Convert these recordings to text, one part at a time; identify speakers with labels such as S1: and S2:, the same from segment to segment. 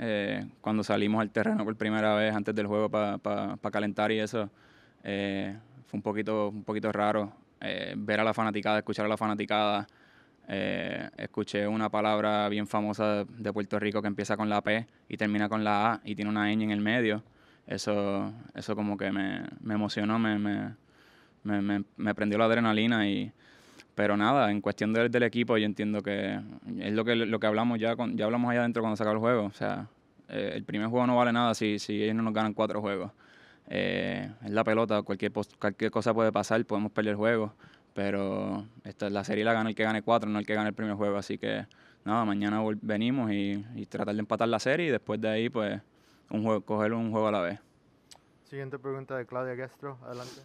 S1: Eh, cuando salimos al terreno por primera vez antes del juego para calentar y eso, eh, fue un poquito, un poquito raro eh, ver a la fanaticada, escuchar a la fanaticada. escuché una palabra bien famosa de Puerto Rico que empieza con la P y termina con la A y tiene una ñ en el medio. Eso, eso como que me, me emocionó, me, me, me, me prendió la adrenalina y pero nada, en cuestión del equipo, yo entiendo que es lo que, lo que hablamos ya, con, ya hablamos allá adentro cuando saca el juego. O sea, eh, el primer juego no vale nada si, si ellos no nos ganan cuatro juegos. Eh, es la pelota, cualquier, cualquier cosa puede pasar, podemos perder el juego. Pero esta, la serie la gana el que gane cuatro, no el que gane el primer juego. Así que nada, mañana venimos y, tratar de empatar la serie y después de ahí, pues, un juego, coger un juego a la vez. Siguiente pregunta de Claudia Castro, adelante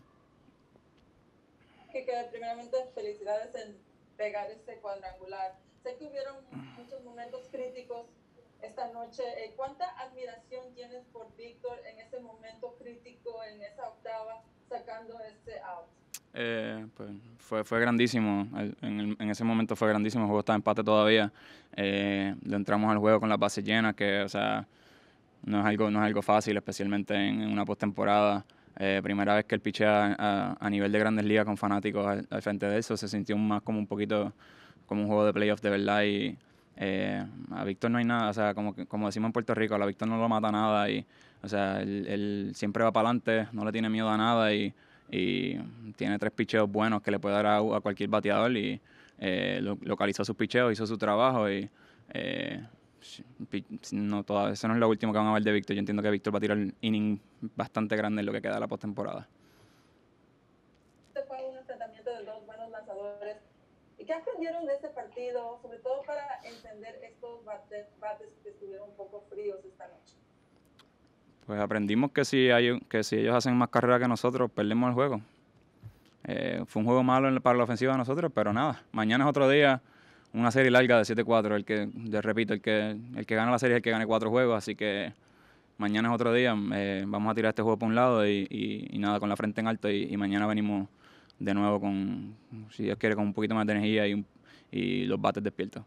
S2: que, quedar primeramente felicidades en pegar ese cuadrangular. Sé que hubieron muchos momentos críticos esta noche. Eh, ¿Cuánta admiración tienes por Víctor en ese momento crítico, en esa octava, sacando
S1: ese out? Eh, pues, fue, fue grandísimo, en, ese momento fue grandísimo, el juego estaba empate todavía, eh, entramos al juego con la base llena, que o sea, no es algo, no es algo fácil, especialmente en, en una postemporada. Eh, primera vez que él pichea a, nivel de grandes ligas con fanáticos al, frente de eso, se sintió más como un poquito como un juego de playoff de verdad. Y eh, a Víctor no hay nada, o sea, como, como decimos en Puerto Rico, a la Víctor no lo mata nada. y O sea, él, siempre va para adelante, no le tiene miedo a nada y, tiene tres picheos buenos que le puede dar a, cualquier bateador. y eh, localizó sus picheos, hizo su trabajo y no todavía eso no es lo último que van a ver de Víctor. Yo entiendo que Víctor va a tirar un inning bastante grande en lo que queda la postemporada.
S2: Este fue un enfrentamiento de dos buenos lanzadores. ¿Y qué aprendieron de este partido, sobre todo para entender estos bates, bates que estuvieron un poco fríos esta noche?
S1: Pues aprendimos que si, hay, que si ellos hacen más carrera que nosotros, perdemos el juego. Eh, fue un juego malo para la ofensiva de nosotros, pero nada, mañana es otro día una serie larga de 7-4. El que, de repito, el que, el que gana la serie es el que gane cuatro juegos, así que mañana es otro día. Eh, vamos a tirar este juego por un lado y, nada, con la frente en alto y, mañana venimos de nuevo con, si Dios quiere, con un poquito más de energía y los bates despiertos.